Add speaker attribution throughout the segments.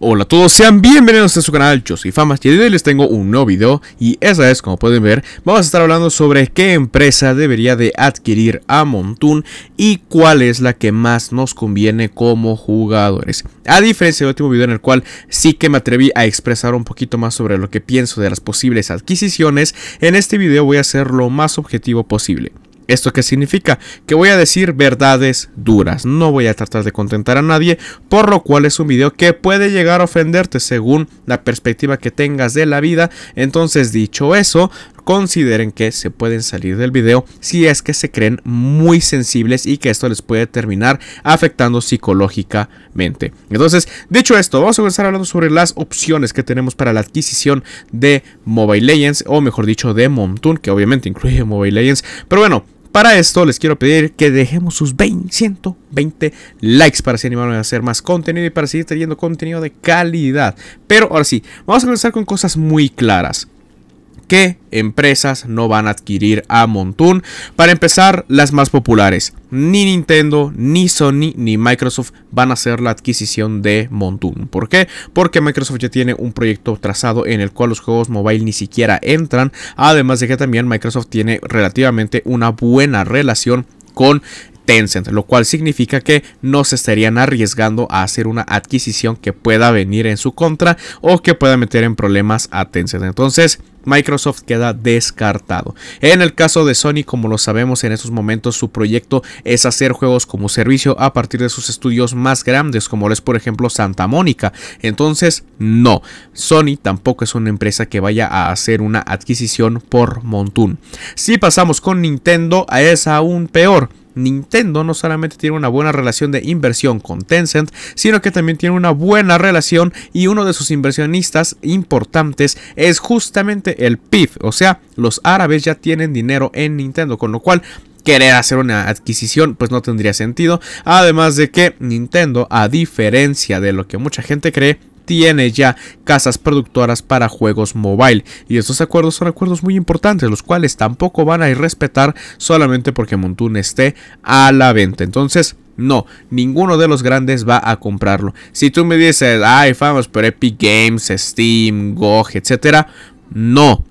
Speaker 1: Hola a todos, sean bienvenidos a su canal, yo soy Famas y hoy les tengo un nuevo video y esa es, como pueden ver, vamos a estar hablando sobre qué empresa debería de adquirir a Montun y cuál es la que más nos conviene como jugadores. A diferencia del último video en el cual sí que me atreví a expresar un poquito más sobre lo que pienso de las posibles adquisiciones, en este video voy a ser lo más objetivo posible. ¿Esto qué significa? Que voy a decir verdades duras, no voy a tratar de contentar a nadie, por lo cual es un video que puede llegar a ofenderte según la perspectiva que tengas de la vida. Entonces, dicho eso, consideren que se pueden salir del video si es que se creen muy sensibles y que esto les puede terminar afectando psicológicamente. Entonces, dicho esto, vamos a empezar hablando sobre las opciones que tenemos para la adquisición de Mobile Legends, o mejor dicho, de Montun, que obviamente incluye Mobile Legends. Pero bueno, para esto les quiero pedir que dejemos sus 120 likes para así animarme a hacer más contenido y para seguir trayendo contenido de calidad. Pero ahora sí, vamos a comenzar con cosas muy claras qué empresas no van a adquirir a Montun? Para empezar, las más populares. Ni Nintendo, ni Sony, ni Microsoft van a hacer la adquisición de Montun. ¿Por qué? Porque Microsoft ya tiene un proyecto trazado en el cual los juegos mobile ni siquiera entran. Además de que también Microsoft tiene relativamente una buena relación con Tencent, lo cual significa que no se estarían arriesgando a hacer una adquisición que pueda venir en su contra o que pueda meter en problemas a Tencent. Entonces, Microsoft queda descartado. En el caso de Sony, como lo sabemos en estos momentos, su proyecto es hacer juegos como servicio a partir de sus estudios más grandes, como lo es por ejemplo Santa Mónica. Entonces, no, Sony tampoco es una empresa que vaya a hacer una adquisición por montón. Si pasamos con Nintendo, es aún peor. Nintendo no solamente tiene una buena relación de inversión con Tencent, sino que también tiene una buena relación y uno de sus inversionistas importantes es justamente el PIB o sea, los árabes ya tienen dinero en Nintendo, con lo cual querer hacer una adquisición pues no tendría sentido además de que Nintendo a diferencia de lo que mucha gente cree tiene ya casas productoras para juegos mobile. Y estos acuerdos son acuerdos muy importantes, los cuales tampoco van a ir respetar solamente porque Montun esté a la venta. Entonces, no, ninguno de los grandes va a comprarlo. Si tú me dices, ay, famos pero Epic Games, Steam, Go etcétera, no,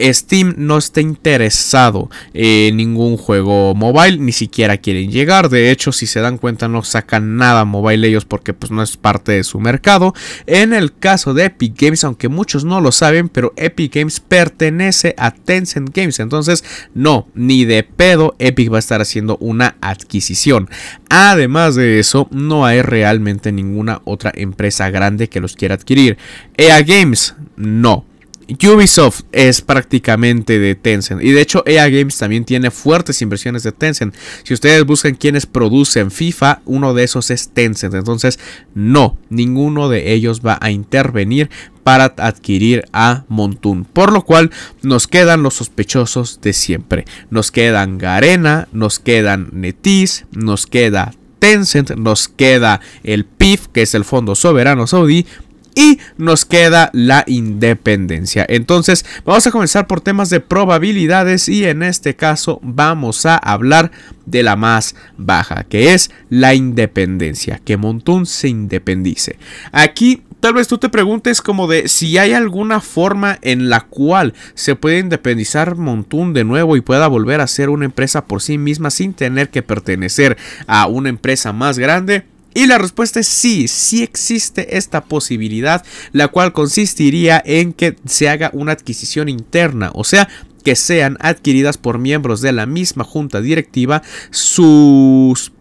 Speaker 1: Steam no está interesado en ningún juego mobile, ni siquiera quieren llegar. De hecho, si se dan cuenta, no sacan nada mobile ellos porque pues, no es parte de su mercado. En el caso de Epic Games, aunque muchos no lo saben, pero Epic Games pertenece a Tencent Games. Entonces, no, ni de pedo Epic va a estar haciendo una adquisición. Además de eso, no hay realmente ninguna otra empresa grande que los quiera adquirir. EA Games, no. Ubisoft es prácticamente de Tencent. Y de hecho, EA Games también tiene fuertes inversiones de Tencent. Si ustedes buscan quienes producen FIFA, uno de esos es Tencent. Entonces, no, ninguno de ellos va a intervenir para adquirir a Montun, Por lo cual nos quedan los sospechosos de siempre. Nos quedan Garena, nos quedan Netis, nos queda Tencent, nos queda el PIF, que es el Fondo Soberano Saudí, y nos queda la independencia. Entonces vamos a comenzar por temas de probabilidades y en este caso vamos a hablar de la más baja, que es la independencia, que Montún se independice. Aquí tal vez tú te preguntes como de si hay alguna forma en la cual se puede independizar Montún de nuevo y pueda volver a ser una empresa por sí misma sin tener que pertenecer a una empresa más grande. Y la respuesta es sí, sí existe esta posibilidad, la cual consistiría en que se haga una adquisición interna, o sea, que sean adquiridas por miembros de la misma junta directiva sus...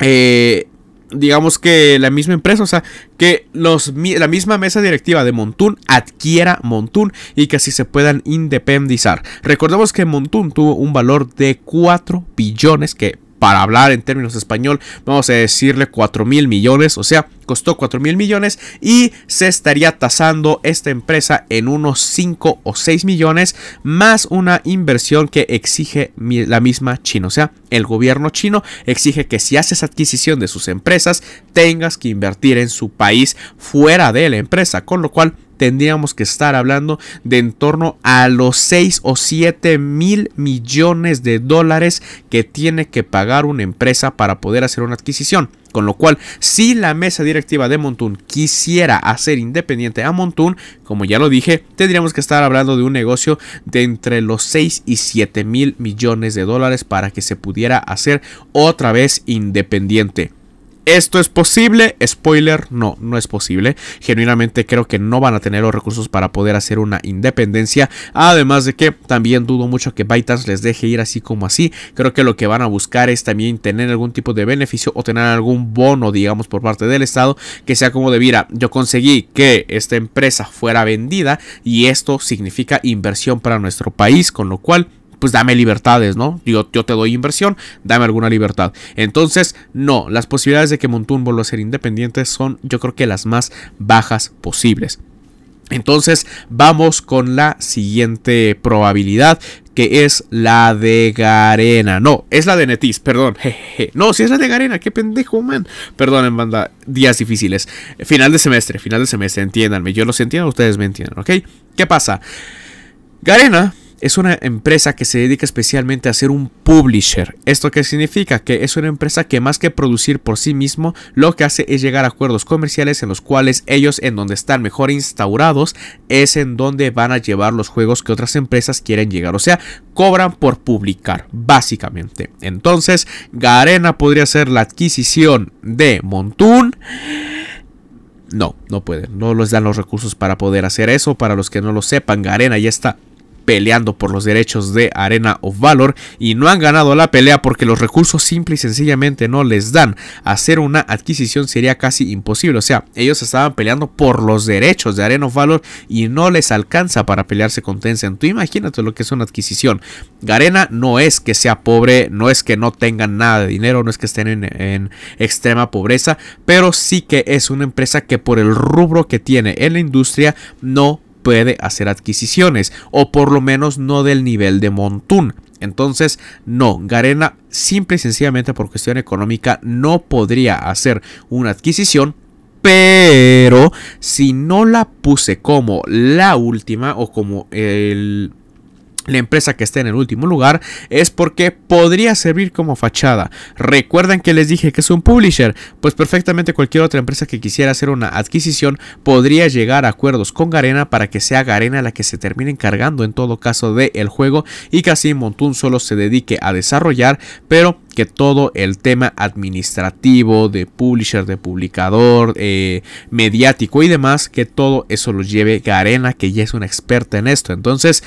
Speaker 1: Eh, digamos que la misma empresa, o sea, que los, la misma mesa directiva de Montún adquiera Montún y que así se puedan independizar. Recordemos que Montún tuvo un valor de 4 billones que para hablar en términos español, vamos a decirle 4 mil millones, o sea, costó 4 mil millones y se estaría tasando esta empresa en unos 5 o 6 millones más una inversión que exige la misma China. O sea, el gobierno chino exige que si haces adquisición de sus empresas tengas que invertir en su país fuera de la empresa, con lo cual tendríamos que estar hablando de en torno a los 6 o 7 mil millones de dólares que tiene que pagar una empresa para poder hacer una adquisición. Con lo cual, si la mesa directiva de Montún quisiera hacer independiente a Montún, como ya lo dije, tendríamos que estar hablando de un negocio de entre los 6 y 7 mil millones de dólares para que se pudiera hacer otra vez independiente. ¿Esto es posible? Spoiler, no, no es posible. Genuinamente creo que no van a tener los recursos para poder hacer una independencia. Además de que también dudo mucho que ByteDance les deje ir así como así. Creo que lo que van a buscar es también tener algún tipo de beneficio o tener algún bono, digamos, por parte del Estado que sea como debiera, yo conseguí que esta empresa fuera vendida y esto significa inversión para nuestro país, con lo cual pues dame libertades, ¿no? Yo, yo te doy inversión, dame alguna libertad. Entonces, no, las posibilidades de que Montún vuelva a ser independiente son yo creo que las más bajas posibles. Entonces vamos con la siguiente probabilidad que es la de Garena. No, es la de Netis, perdón. No, si es la de Garena, qué pendejo, man. en banda, días difíciles. Final de semestre, final de semestre, entiéndanme. Yo los entiendo, ustedes me entienden, ¿ok? ¿Qué pasa? Garena es una empresa que se dedica especialmente a ser un publisher. ¿Esto qué significa? Que es una empresa que más que producir por sí mismo, lo que hace es llegar a acuerdos comerciales en los cuales ellos en donde están mejor instaurados es en donde van a llevar los juegos que otras empresas quieren llegar. O sea, cobran por publicar, básicamente. Entonces, Garena podría ser la adquisición de Montún. No, no pueden. No les dan los recursos para poder hacer eso. Para los que no lo sepan, Garena ya está peleando por los derechos de Arena of Valor y no han ganado la pelea porque los recursos simple y sencillamente no les dan. Hacer una adquisición sería casi imposible. O sea, ellos estaban peleando por los derechos de Arena of Valor y no les alcanza para pelearse con Tencent. Tú imagínate lo que es una adquisición. Garena no es que sea pobre, no es que no tengan nada de dinero, no es que estén en, en extrema pobreza, pero sí que es una empresa que por el rubro que tiene en la industria no puede hacer adquisiciones, o por lo menos no del nivel de Montún. Entonces, no, Garena simple y sencillamente por cuestión económica no podría hacer una adquisición pero si no la puse como la última o como el la empresa que esté en el último lugar es porque podría servir como fachada. Recuerden que les dije que es un publisher, pues perfectamente cualquier otra empresa que quisiera hacer una adquisición podría llegar a acuerdos con Garena para que sea Garena la que se termine encargando en todo caso del el juego y que así Montun solo se dedique a desarrollar, pero que todo el tema administrativo de publisher, de publicador, eh, mediático y demás, que todo eso lo lleve Garena, que ya es una experta en esto. Entonces,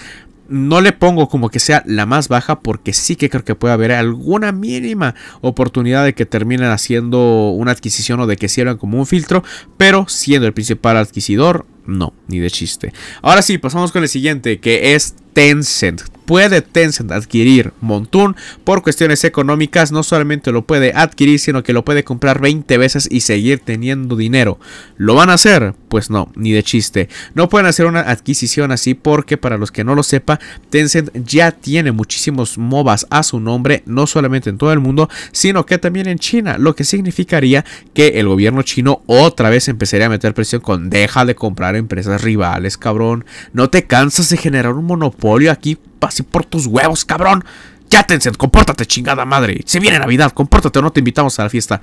Speaker 1: no le pongo como que sea la más baja porque sí que creo que puede haber alguna mínima oportunidad de que terminen haciendo una adquisición o de que sirvan como un filtro, pero siendo el principal adquisidor, no, ni de chiste. Ahora sí, pasamos con el siguiente, que es Tencent puede Tencent adquirir Montun por cuestiones económicas, no solamente lo puede adquirir, sino que lo puede comprar 20 veces y seguir teniendo dinero. ¿Lo van a hacer? Pues no, ni de chiste. No pueden hacer una adquisición así porque para los que no lo sepa, Tencent ya tiene muchísimos MOBAs a su nombre, no solamente en todo el mundo, sino que también en China, lo que significaría que el gobierno chino otra vez empezaría a meter presión con deja de comprar empresas rivales, cabrón. No te cansas de generar un monopolio aquí, por tus huevos, cabrón. Ya Tencent, compórtate, chingada madre. Se viene Navidad, compórtate o no te invitamos a la fiesta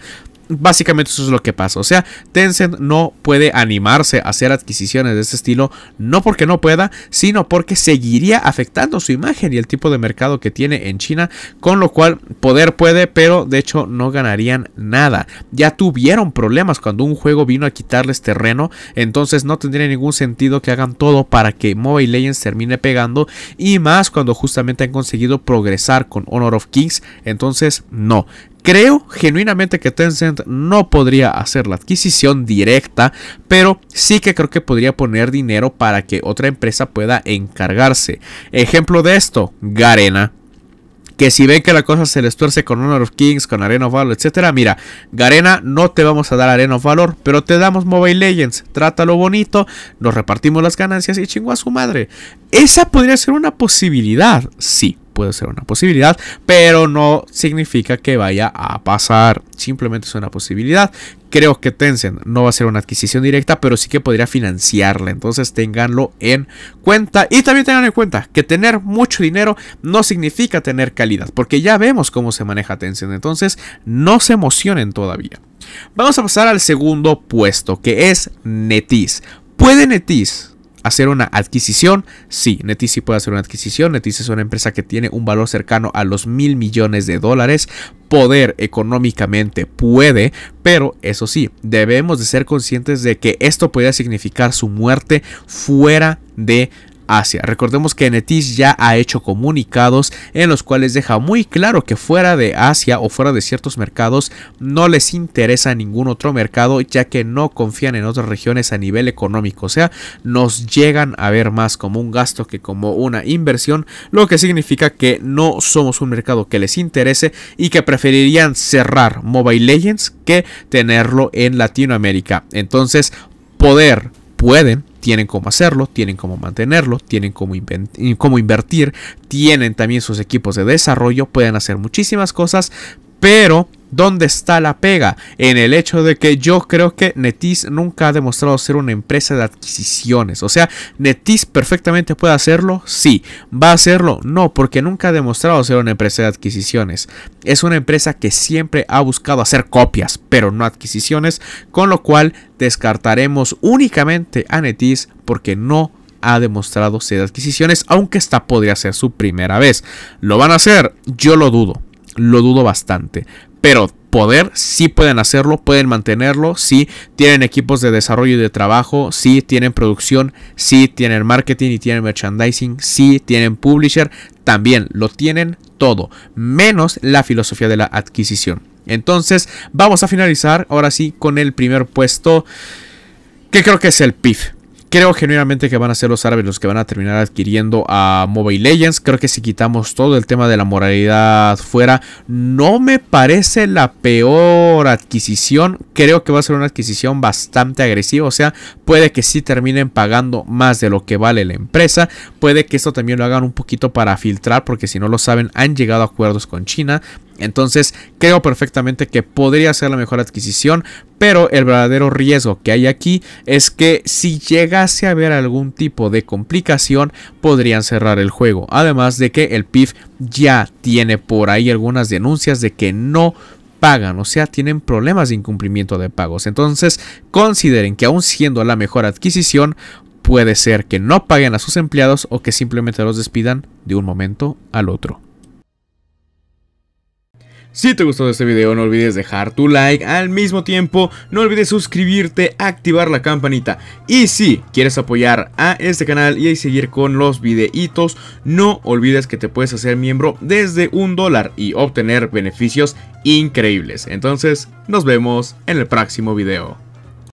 Speaker 1: básicamente eso es lo que pasa. O sea, Tencent no puede animarse a hacer adquisiciones de este estilo, no porque no pueda, sino porque seguiría afectando su imagen y el tipo de mercado que tiene en China, con lo cual poder puede, pero de hecho no ganarían nada. Ya tuvieron problemas cuando un juego vino a quitarles terreno, entonces no tendría ningún sentido que hagan todo para que Mobile Legends termine pegando y más cuando justamente han conseguido progresar con Honor of Kings, entonces no. Creo genuinamente que Tencent no podría hacer la adquisición directa, pero sí que creo que podría poner dinero para que otra empresa pueda encargarse. Ejemplo de esto, Garena que si ven que la cosa se les tuerce con Honor of Kings, con Arena of Valor, etc. mira, Garena no te vamos a dar Arena of Valor, pero te damos Mobile Legends, trátalo bonito, nos repartimos las ganancias y chingo a su madre. Esa podría ser una posibilidad, sí puede ser una posibilidad, pero no significa que vaya a pasar. Simplemente es una posibilidad. Creo que Tencent no va a ser una adquisición directa, pero sí que podría financiarla. Entonces ténganlo en cuenta. Y también tengan en cuenta que tener mucho dinero no significa tener calidad, porque ya vemos cómo se maneja Tencent. Entonces no se emocionen todavía. Vamos a pasar al segundo puesto, que es Netis. ¿Puede Netis hacer una adquisición. Sí, Neti puede hacer una adquisición. NetEase es una empresa que tiene un valor cercano a los mil millones de dólares. Poder económicamente puede, pero eso sí, debemos de ser conscientes de que esto podría significar su muerte fuera de Asia. Recordemos que Netis ya ha hecho comunicados en los cuales deja muy claro que fuera de Asia o fuera de ciertos mercados no les interesa ningún otro mercado ya que no confían en otras regiones a nivel económico. O sea, nos llegan a ver más como un gasto que como una inversión, lo que significa que no somos un mercado que les interese y que preferirían cerrar Mobile Legends que tenerlo en Latinoamérica. Entonces, poder pueden, tienen cómo hacerlo, tienen cómo mantenerlo, tienen cómo, invertir, tienen también sus equipos de desarrollo, pueden hacer muchísimas cosas, pero ¿Dónde está la pega? En el hecho de que yo creo que Netis nunca ha demostrado ser una empresa de adquisiciones. O sea, Netis perfectamente puede hacerlo, sí. ¿Va a hacerlo? No, porque nunca ha demostrado ser una empresa de adquisiciones. Es una empresa que siempre ha buscado hacer copias, pero no adquisiciones, con lo cual descartaremos únicamente a Netis porque no ha demostrado ser adquisiciones, aunque esta podría ser su primera vez. ¿Lo van a hacer? Yo lo dudo lo dudo bastante. Pero poder, sí pueden hacerlo, pueden mantenerlo, sí tienen equipos de desarrollo y de trabajo, sí tienen producción, sí tienen marketing y tienen merchandising, sí tienen publisher, también lo tienen todo, menos la filosofía de la adquisición. Entonces, vamos a finalizar ahora sí con el primer puesto, que creo que es el PIF. Creo genuinamente que van a ser los árabes los que van a terminar adquiriendo a Mobile Legends. Creo que si quitamos todo el tema de la moralidad fuera, no me parece la peor adquisición. Creo que va a ser una adquisición bastante agresiva. O sea, puede que sí terminen pagando más de lo que vale la empresa. Puede que esto también lo hagan un poquito para filtrar, porque si no lo saben, han llegado a acuerdos con China entonces creo perfectamente que podría ser la mejor adquisición, pero el verdadero riesgo que hay aquí es que si llegase a haber algún tipo de complicación podrían cerrar el juego. Además de que el PIF ya tiene por ahí algunas denuncias de que no pagan, o sea, tienen problemas de incumplimiento de pagos. Entonces, consideren que aún siendo la mejor adquisición, puede ser que no paguen a sus empleados o que simplemente los despidan de un momento al otro. Si te gustó este video no olvides dejar tu like, al mismo tiempo no olvides suscribirte, activar la campanita y si quieres apoyar a este canal y seguir con los videitos no olvides que te puedes hacer miembro desde un dólar y obtener beneficios increíbles. Entonces nos vemos en el próximo video.